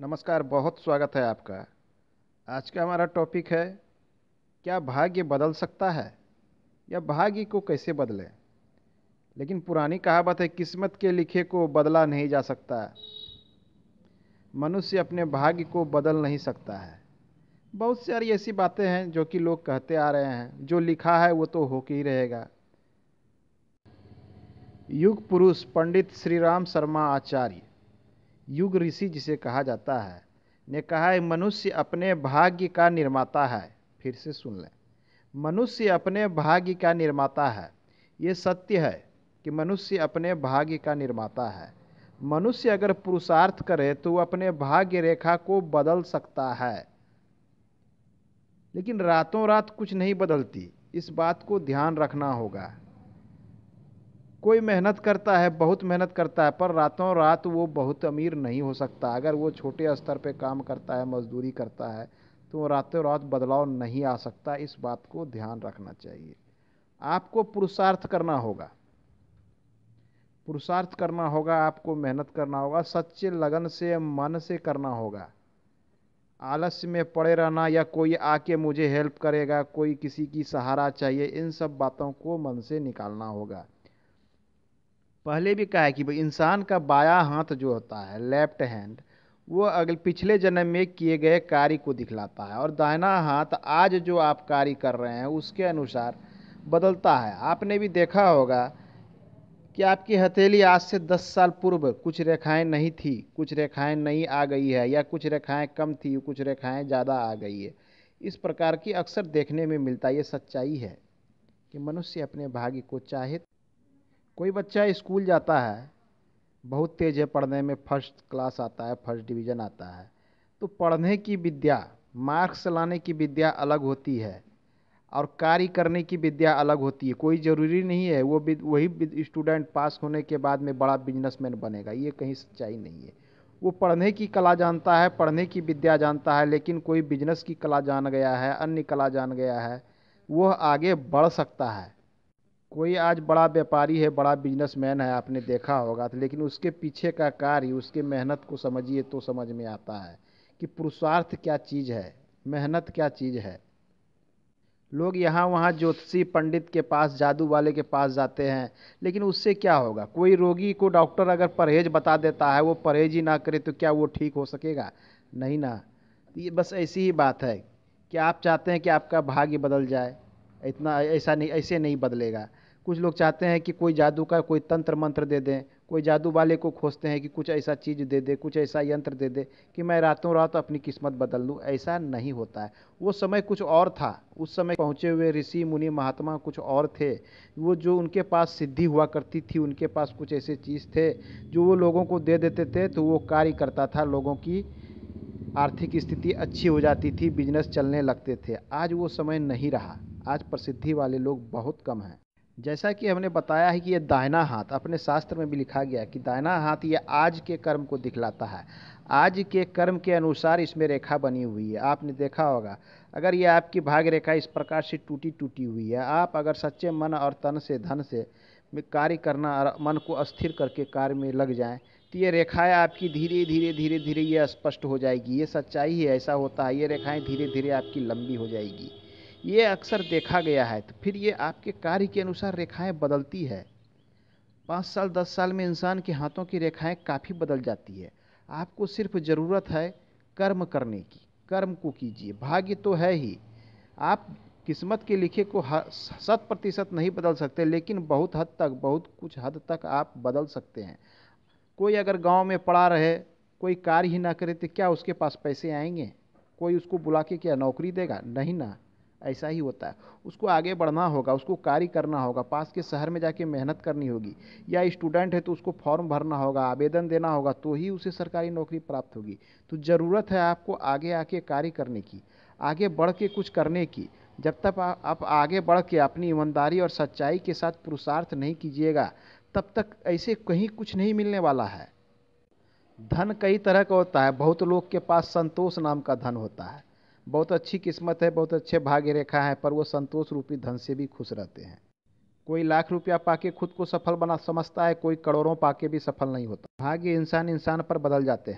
नमस्कार बहुत स्वागत है आपका आज का हमारा टॉपिक है क्या भाग्य बदल सकता है या भाग्य को कैसे बदलें लेकिन पुरानी कहावत है किस्मत के लिखे को बदला नहीं जा सकता मनुष्य अपने भाग्य को बदल नहीं सकता है बहुत सारी ऐसी बातें हैं जो कि लोग कहते आ रहे हैं जो लिखा है वो तो होके ही रहेगा युग पुरुष पंडित श्री राम शर्मा आचार्य युग ऋषि जिसे कहा जाता है ने कहा है मनुष्य अपने भाग्य का निर्माता है फिर से सुन लें मनुष्य अपने भाग्य का निर्माता है ये सत्य है कि मनुष्य अपने भाग्य का निर्माता है मनुष्य अगर पुरुषार्थ करे तो वह अपने भाग्य रेखा को बदल सकता है लेकिन रातों रात कुछ नहीं बदलती इस बात को ध्यान रखना होगा कोई मेहनत करता है बहुत मेहनत करता है पर रातों रात वो बहुत अमीर नहीं हो सकता अगर वो छोटे स्तर पे काम करता है मजदूरी करता है तो रातों रात बदलाव नहीं आ सकता इस बात को ध्यान रखना चाहिए आपको पुरुषार्थ करना होगा पुरुषार्थ करना होगा आपको मेहनत करना होगा सच्चे लगन से मन से करना होगा आलस्य में पड़े रहना या कोई आके मुझे हेल्प करेगा कोई किसी की सहारा चाहिए इन सब बातों को मन से निकालना होगा पहले भी कहा है कि इंसान का बाया हाथ जो होता है लेफ्ट हैंड वो अगले पिछले जन्म में किए गए कार्य को दिखलाता है और दाहिना हाथ आज जो आप कार्य कर रहे हैं उसके अनुसार बदलता है आपने भी देखा होगा कि आपकी हथेली आज से दस साल पूर्व कुछ रेखाएं नहीं थी कुछ रेखाएं नहीं आ गई है या कुछ रेखाएं कम थी कुछ रेखाएं ज़्यादा आ गई है इस प्रकार की अक्सर देखने में मिलता ये सच्चाई है कि मनुष्य अपने भाग्य को चाहे कोई बच्चा स्कूल जाता है बहुत तेज़ है पढ़ने में फर्स्ट क्लास आता है फर्स्ट डिवीज़न आता है तो पढ़ने की विद्या मार्क्स लाने की विद्या अलग होती है और कार्य करने की विद्या अलग होती है कोई ज़रूरी नहीं है वो वही स्टूडेंट पास होने के बाद में बड़ा बिजनेसमैन बनेगा ये कहीं सच्चाई नहीं है वो पढ़ने की कला जानता है पढ़ने की विद्या जानता है लेकिन कोई बिजनेस की कला जान गया है अन्य कला जान गया है वह आगे बढ़ सकता है कोई आज बड़ा व्यापारी है बड़ा बिजनेसमैन है आपने देखा होगा तो लेकिन उसके पीछे का कार्य उसके मेहनत को समझिए तो समझ में आता है कि पुरुषार्थ क्या चीज़ है मेहनत क्या चीज़ है लोग यहाँ वहाँ ज्योतिषी पंडित के पास जादू वाले के पास जाते हैं लेकिन उससे क्या होगा कोई रोगी को डॉक्टर अगर परहेज बता देता है वो परहेज ही ना करे तो क्या वो ठीक हो सकेगा नहीं ना तो ये बस ऐसी ही बात है कि आप चाहते हैं कि आपका भाग्य बदल जाए इतना ऐसा नहीं ऐसे नहीं बदलेगा कुछ लोग चाहते हैं कि कोई जादू का कोई तंत्र मंत्र दे दें कोई जादू वाले को खोजते हैं कि कुछ ऐसा चीज़ दे दे कुछ ऐसा यंत्र दे दे कि मैं रातों रात अपनी किस्मत बदल लूँ ऐसा नहीं होता है वो समय कुछ और था उस समय पहुँचे हुए ऋषि मुनि महात्मा कुछ और थे वो जो उनके पास सिद्धि हुआ करती थी उनके पास कुछ ऐसे चीज़ थे जो वो लोगों को दे देते थे तो वो कार्य करता था लोगों की आर्थिक स्थिति अच्छी हो जाती थी बिजनेस चलने लगते थे आज वो समय नहीं रहा आज प्रसिद्धि वाले लोग बहुत कम हैं जैसा कि हमने बताया है कि यह दाहिना हाथ अपने शास्त्र में भी लिखा गया है कि दाहिना हाथ यह आज के कर्म को दिखलाता है आज के कर्म के अनुसार इसमें रेखा बनी हुई है आपने देखा होगा अगर यह आपकी भाग्य रेखा इस प्रकार से टूटी टूटी हुई है आप अगर सच्चे मन और तन से धन से कार्य करना और मन को अस्थिर करके कार्य में लग जाएं तो ये रेखाएं आपकी धीरे धीरे धीरे धीरे ये स्पष्ट हो जाएगी ये सच्चाई है ऐसा होता है ये रेखाएं धीरे धीरे आपकी लंबी हो जाएगी ये अक्सर देखा गया है तो फिर ये आपके कार्य के अनुसार रेखाएं बदलती है पाँच साल दस साल में इंसान के हाथों की रेखाएं काफ़ी बदल जाती है आपको सिर्फ ज़रूरत है कर्म करने की कर्म को कीजिए भाग्य तो है ही आप किस्मत के लिखे को शत प्रतिशत नहीं बदल सकते लेकिन बहुत हद तक बहुत कुछ हद तक आप बदल सकते हैं कोई अगर गांव में पड़ा रहे कोई कार्य ही ना करे तो क्या उसके पास पैसे आएंगे कोई उसको बुला के क्या नौकरी देगा नहीं ना ऐसा ही होता है उसको आगे बढ़ना होगा उसको कार्य करना होगा पास के शहर में जाके मेहनत करनी होगी या स्टूडेंट है तो उसको फॉर्म भरना होगा आवेदन देना होगा तो ही उसे सरकारी नौकरी प्राप्त होगी तो ज़रूरत है आपको आगे आके कार्य करने की आगे बढ़ के कुछ करने की जब तक आप आगे बढ़ के अपनी ईमानदारी और सच्चाई के साथ पुरुषार्थ नहीं कीजिएगा तब तक ऐसे कहीं कुछ नहीं मिलने वाला है धन कई तरह का होता है बहुत लोग के पास संतोष नाम का धन होता है बहुत अच्छी किस्मत है बहुत अच्छे भाग्य रेखा है पर वो संतोष रूपी धन से भी खुश रहते हैं कोई लाख रुपया पाके खुद को सफल बना समझता है कोई करोड़ों पाके भी सफल नहीं होता भाग्य इंसान इंसान पर बदल जाते हैं